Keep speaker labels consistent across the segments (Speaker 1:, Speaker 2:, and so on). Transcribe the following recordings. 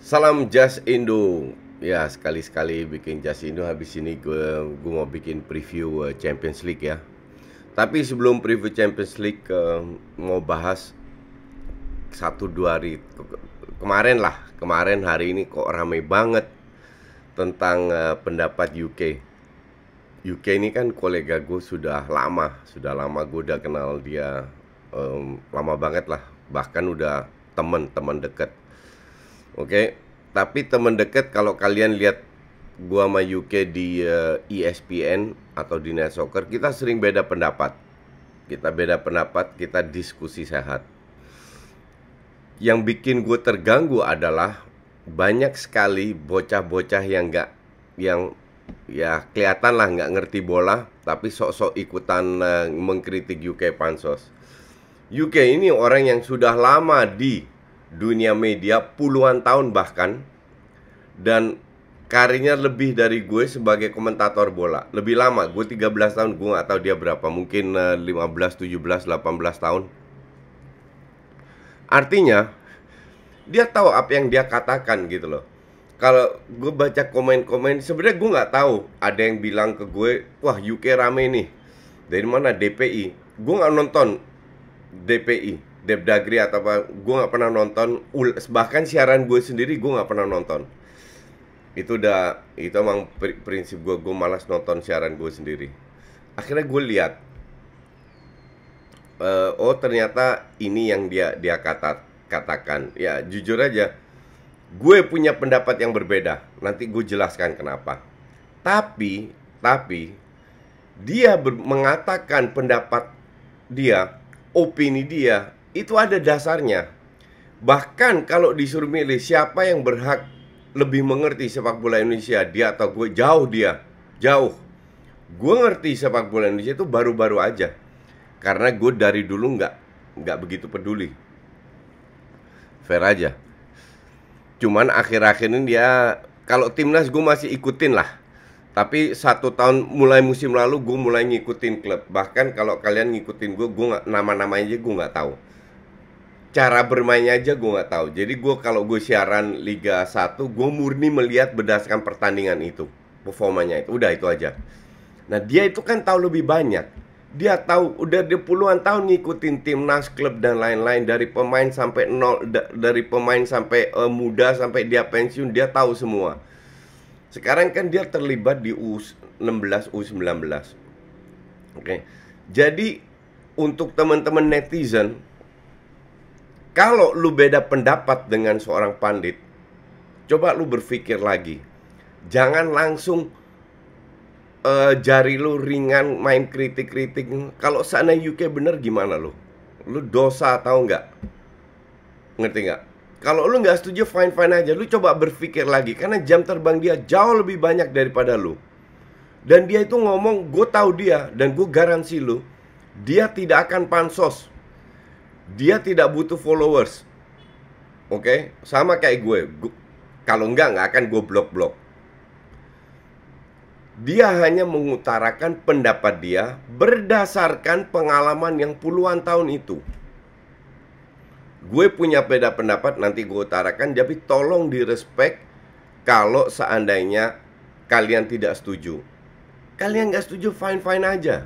Speaker 1: Salam Jazz Indo. Ya, sekali-sekali bikin Jazz Indo habis ini gue gue mau bikin preview uh, Champions League ya. Tapi sebelum preview Champions League uh, mau bahas satu dua hari kemarin lah, kemarin hari ini kok rame banget tentang uh, pendapat UK. UK ini kan kolega gue sudah lama, sudah lama gue udah kenal dia um, lama banget lah, bahkan udah temen-temen deket Oke, okay? tapi teman deket kalau kalian lihat gua sama UK di uh, eh, ESPN atau di Net Soccer, kita sering beda pendapat. Kita beda pendapat, kita diskusi sehat. Yang bikin gue terganggu adalah banyak sekali bocah-bocah yang nggak yang ya kelihatan lah nggak ngerti bola tapi sok-sok ikutan uh, mengkritik UK pansos. UK ini orang yang sudah lama di dunia media puluhan tahun bahkan dan karirnya lebih dari gue sebagai komentator bola lebih lama gue 13 tahun gue gak tahu dia berapa mungkin 15 17 18 tahun artinya dia tahu apa yang dia katakan gitu loh kalau gue baca komen-komen sebenarnya gue nggak tahu ada yang bilang ke gue wah UK rame nih dari mana DPI gue nggak nonton DPI Debdagri atau apa gue nggak pernah nonton bahkan siaran gue sendiri gue nggak pernah nonton itu udah itu emang prinsip gue gue malas nonton siaran gue sendiri akhirnya gue lihat uh, oh ternyata ini yang dia dia kata katakan ya jujur aja gue punya pendapat yang berbeda nanti gue jelaskan kenapa tapi tapi dia mengatakan pendapat dia opini dia itu ada dasarnya. Bahkan kalau disuruh milih siapa yang berhak lebih mengerti sepak bola Indonesia, dia atau gue jauh dia, jauh. Gue ngerti sepak bola Indonesia itu baru-baru aja, karena gue dari dulu nggak nggak begitu peduli. Fair aja. Cuman akhir-akhir ini dia kalau timnas gue masih ikutin lah. Tapi satu tahun mulai musim lalu gue mulai ngikutin klub. Bahkan kalau kalian ngikutin gue, gue nama-namanya aja gue nggak tahu cara bermainnya aja gue nggak tahu. Jadi gue kalau gue siaran Liga 1, gue murni melihat berdasarkan pertandingan itu, performanya itu. Udah itu aja. Nah dia itu kan tahu lebih banyak. Dia tahu udah di puluhan tahun ngikutin timnas, klub dan lain-lain dari pemain sampai nol, da, dari pemain sampai uh, muda sampai dia pensiun dia tahu semua. Sekarang kan dia terlibat di U16, U19. Oke. Okay. Jadi untuk teman-teman netizen kalau lu beda pendapat dengan seorang pandit, coba lu berpikir lagi. Jangan langsung uh, jari lu ringan main kritik-kritik. Kalau sana UK bener gimana lu? Lu dosa tau nggak? Ngerti nggak? Kalau lu nggak setuju fine fine aja, lu coba berpikir lagi karena jam terbang dia jauh lebih banyak daripada lu. Dan dia itu ngomong, gue tahu dia dan gue garansi lu, dia tidak akan pansos dia tidak butuh followers. Oke, okay? sama kayak gue. Kalau enggak nggak akan gue blok-blok. Dia hanya mengutarakan pendapat dia berdasarkan pengalaman yang puluhan tahun itu. Gue punya beda pendapat nanti gue utarakan, tapi tolong direspek kalau seandainya kalian tidak setuju. Kalian gak setuju, fine-fine aja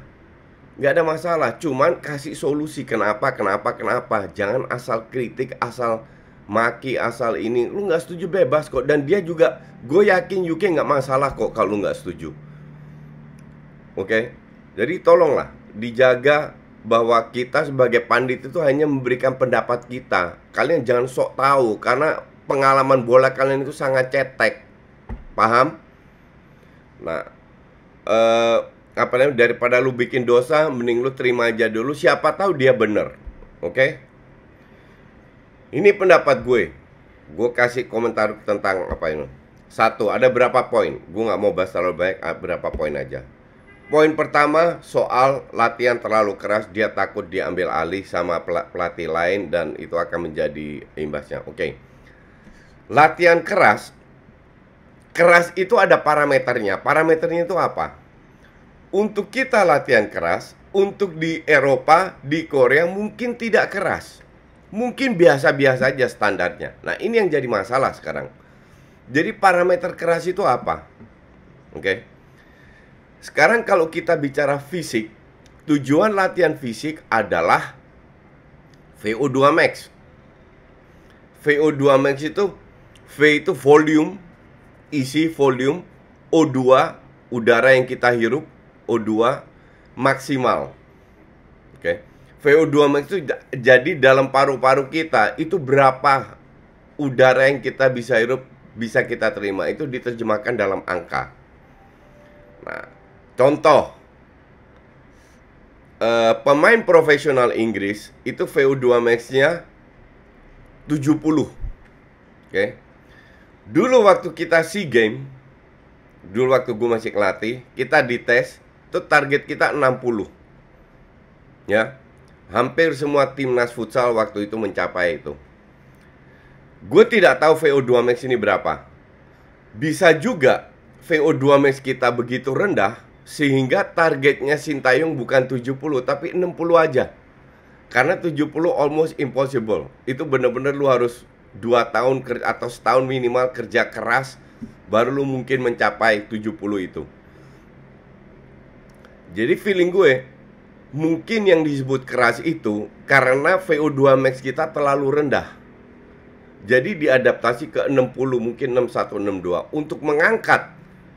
Speaker 1: nggak ada masalah cuman kasih solusi kenapa kenapa kenapa jangan asal kritik asal maki asal ini lu nggak setuju bebas kok dan dia juga gue yakin UK nggak masalah kok kalau nggak setuju oke okay? jadi tolonglah dijaga bahwa kita sebagai pandit itu hanya memberikan pendapat kita kalian jangan sok tahu karena pengalaman bola kalian itu sangat cetek paham nah eh uh, apa namanya daripada lu bikin dosa mending lu terima aja dulu siapa tahu dia bener oke okay? ini pendapat gue gue kasih komentar tentang apa ini satu ada berapa poin gue nggak mau bahas terlalu banyak ah, berapa poin aja poin pertama soal latihan terlalu keras dia takut diambil alih sama pelatih lain dan itu akan menjadi imbasnya oke okay. latihan keras keras itu ada parameternya parameternya itu apa untuk kita latihan keras, untuk di Eropa, di Korea mungkin tidak keras. Mungkin biasa-biasa aja standarnya. Nah, ini yang jadi masalah sekarang. Jadi parameter keras itu apa? Oke. Okay. Sekarang kalau kita bicara fisik, tujuan latihan fisik adalah VO2 max. VO2 max itu V itu volume, isi volume, O2 udara yang kita hirup, VO2 maksimal. Oke. VO2 max itu jadi dalam paru-paru kita itu berapa udara yang kita bisa hirup bisa kita terima itu diterjemahkan dalam angka. Nah, contoh uh, pemain profesional Inggris itu VO2 max-nya 70. Oke. Okay. Dulu waktu kita SEA Game, dulu waktu gue masih ngelatih, kita dites itu target kita 60. Ya. Hampir semua timnas futsal waktu itu mencapai itu. Gue tidak tahu VO2 max ini berapa. Bisa juga VO2 max kita begitu rendah sehingga targetnya Sintayong bukan 70 tapi 60 aja. Karena 70 almost impossible. Itu bener-bener lu harus dua tahun atau setahun minimal kerja keras baru lu mungkin mencapai 70 itu. Jadi feeling gue mungkin yang disebut keras itu karena VO2 max kita terlalu rendah. Jadi diadaptasi ke 60 mungkin 61 62 untuk mengangkat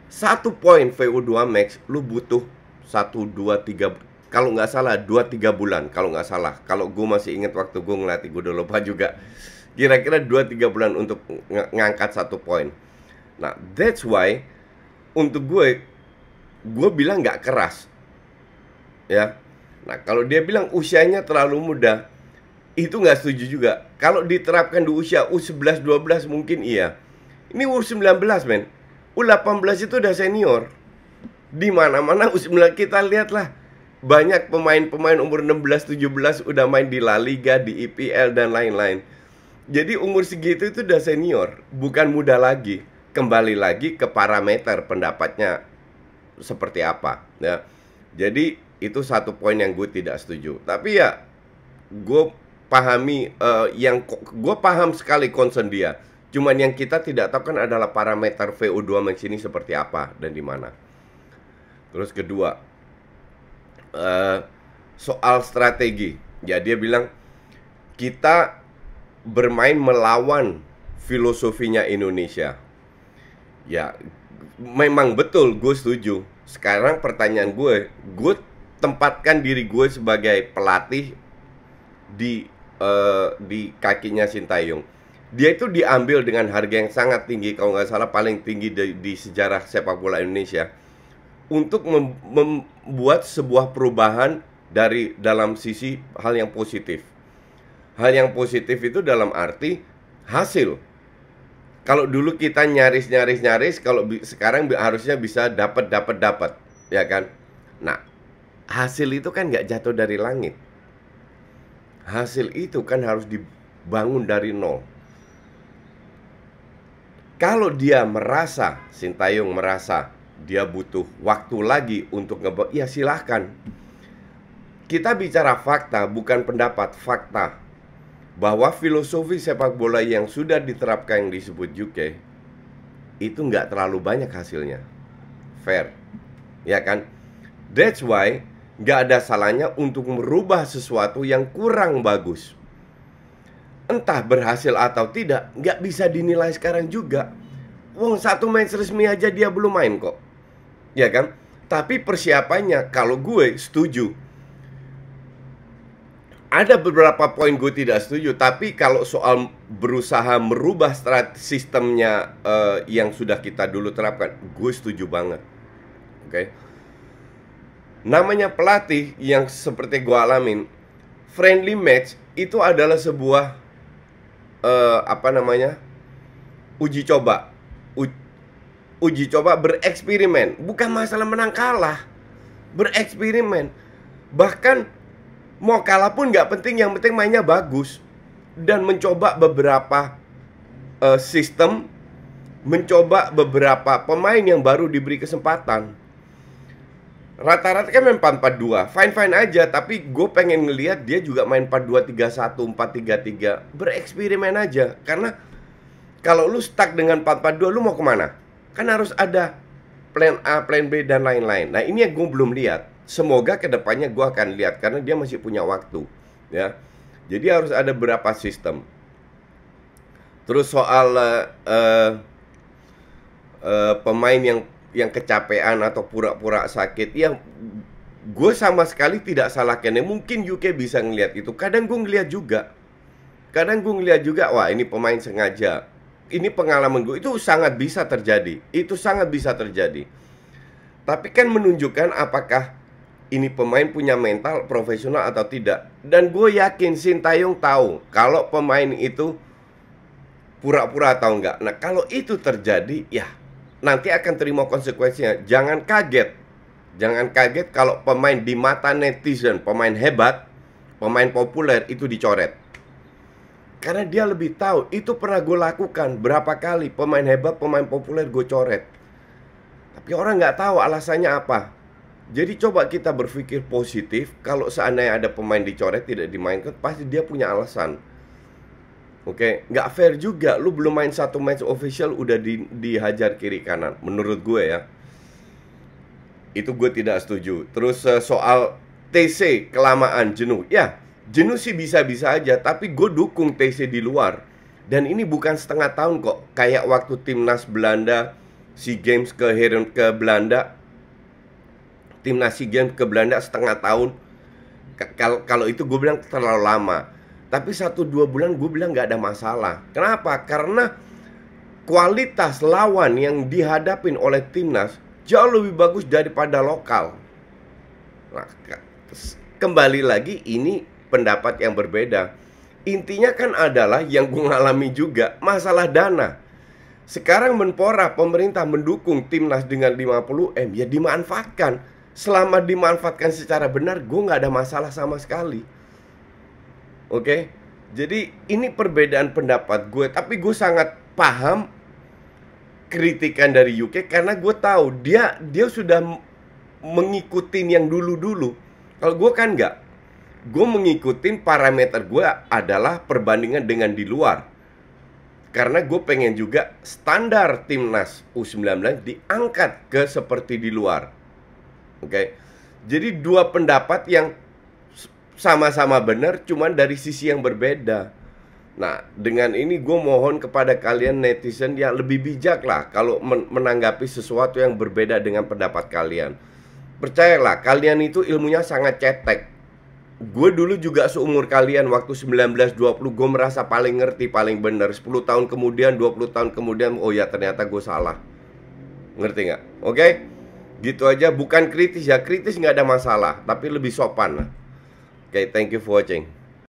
Speaker 1: satu poin VO2 max lu butuh 1 2 3 kalau nggak salah 2 3 bulan kalau nggak salah. Kalau gue masih ingat waktu gue ngelatih gue udah lupa juga. Kira-kira 2 3 bulan untuk ng ngangkat satu poin. Nah, that's why untuk gue gue bilang nggak keras ya. Nah, kalau dia bilang usianya terlalu muda, itu nggak setuju juga. Kalau diterapkan di usia U11, 12 mungkin iya. Ini U19, men. U18 itu udah senior. Di mana-mana U19 kita lihatlah banyak pemain-pemain umur 16, 17 udah main di La Liga, di IPL dan lain-lain. Jadi umur segitu itu udah senior, bukan muda lagi. Kembali lagi ke parameter pendapatnya seperti apa, ya. Jadi itu satu poin yang gue tidak setuju tapi ya gue pahami uh, yang gue paham sekali concern dia cuman yang kita tidak tahu kan adalah parameter VO2 max ini seperti apa dan di mana terus kedua uh, soal strategi ya dia bilang kita bermain melawan filosofinya Indonesia ya memang betul gue setuju sekarang pertanyaan gue gue tempatkan diri gue sebagai pelatih di uh, di kakinya Sintayong. Dia itu diambil dengan harga yang sangat tinggi, kalau nggak salah paling tinggi di, di sejarah sepak bola Indonesia, untuk mem, membuat sebuah perubahan dari dalam sisi hal yang positif. Hal yang positif itu dalam arti hasil. Kalau dulu kita nyaris-nyaris-nyaris, kalau sekarang harusnya bisa dapat dapat dapat, ya kan? Nah, hasil itu kan nggak jatuh dari langit. Hasil itu kan harus dibangun dari nol. Kalau dia merasa, Sintayong merasa dia butuh waktu lagi untuk ngebel, ya silahkan. Kita bicara fakta, bukan pendapat, fakta. Bahwa filosofi sepak bola yang sudah diterapkan yang disebut UK, itu nggak terlalu banyak hasilnya. Fair. Ya kan? That's why nggak ada salahnya untuk merubah sesuatu yang kurang bagus. Entah berhasil atau tidak, nggak bisa dinilai sekarang juga. Wong satu match resmi aja dia belum main kok, ya kan? Tapi persiapannya, kalau gue setuju. Ada beberapa poin gue tidak setuju, tapi kalau soal berusaha merubah sistemnya uh, yang sudah kita dulu terapkan, gue setuju banget. Oke. Okay? namanya pelatih yang seperti gue alamin friendly match itu adalah sebuah uh, apa namanya uji coba uji, uji coba bereksperimen bukan masalah menang kalah bereksperimen bahkan mau kalah pun nggak penting yang penting mainnya bagus dan mencoba beberapa uh, sistem mencoba beberapa pemain yang baru diberi kesempatan rata-rata kan main 4-4-2 fine fine aja tapi gue pengen ngelihat dia juga main 4-2-3-1 4-3-3 bereksperimen aja karena kalau lu stuck dengan 4-4-2 lu mau kemana kan harus ada plan A plan B dan lain-lain nah ini yang gue belum lihat semoga kedepannya gue akan lihat karena dia masih punya waktu ya jadi harus ada berapa sistem terus soal uh, uh, uh, pemain yang yang kecapean atau pura-pura sakit ya gue sama sekali tidak salah Kane ya, mungkin UK bisa ngelihat itu kadang gue ngelihat juga kadang gue ngelihat juga wah ini pemain sengaja ini pengalaman gue itu sangat bisa terjadi itu sangat bisa terjadi tapi kan menunjukkan apakah ini pemain punya mental profesional atau tidak dan gue yakin Sintayong tahu kalau pemain itu pura-pura atau enggak nah kalau itu terjadi ya nanti akan terima konsekuensinya. Jangan kaget. Jangan kaget kalau pemain di mata netizen, pemain hebat, pemain populer itu dicoret. Karena dia lebih tahu itu pernah gue lakukan berapa kali pemain hebat, pemain populer gue coret. Tapi orang nggak tahu alasannya apa. Jadi coba kita berpikir positif. Kalau seandainya ada pemain dicoret tidak dimainkan, pasti dia punya alasan Oke, okay? nggak fair juga. Lu belum main satu match official udah di, dihajar kiri kanan. Menurut gue ya, itu gue tidak setuju. Terus uh, soal TC kelamaan jenuh, ya jenuh sih bisa-bisa aja. Tapi gue dukung TC di luar. Dan ini bukan setengah tahun kok. Kayak waktu timnas Belanda, si Games ke Heron ke Belanda, timnas si Games ke Belanda setengah tahun. Kalau kalau itu gue bilang terlalu lama tapi satu dua bulan gue bilang gak ada masalah. Kenapa? Karena kualitas lawan yang dihadapin oleh timnas jauh lebih bagus daripada lokal. Nah, kembali lagi ini pendapat yang berbeda. Intinya kan adalah yang gue ngalami juga masalah dana. Sekarang Menpora pemerintah mendukung timnas dengan 50 m ya dimanfaatkan. Selama dimanfaatkan secara benar, gue nggak ada masalah sama sekali. Oke. Jadi ini perbedaan pendapat gue, tapi gue sangat paham kritikan dari UK karena gue tahu dia dia sudah mengikuti yang dulu-dulu. Kalau gue kan nggak, gue mengikuti parameter gue adalah perbandingan dengan di luar. Karena gue pengen juga standar timnas U19 diangkat ke seperti di luar. Oke. Okay? Jadi dua pendapat yang sama-sama benar cuman dari sisi yang berbeda nah dengan ini gue mohon kepada kalian netizen yang lebih bijak lah kalau menanggapi sesuatu yang berbeda dengan pendapat kalian percayalah kalian itu ilmunya sangat cetek gue dulu juga seumur kalian waktu 1920, gue merasa paling ngerti paling benar 10 tahun kemudian 20 tahun kemudian oh ya ternyata gue salah ngerti nggak oke okay? gitu aja bukan kritis ya kritis nggak ada masalah tapi lebih sopan lah Okay, thank you for watching.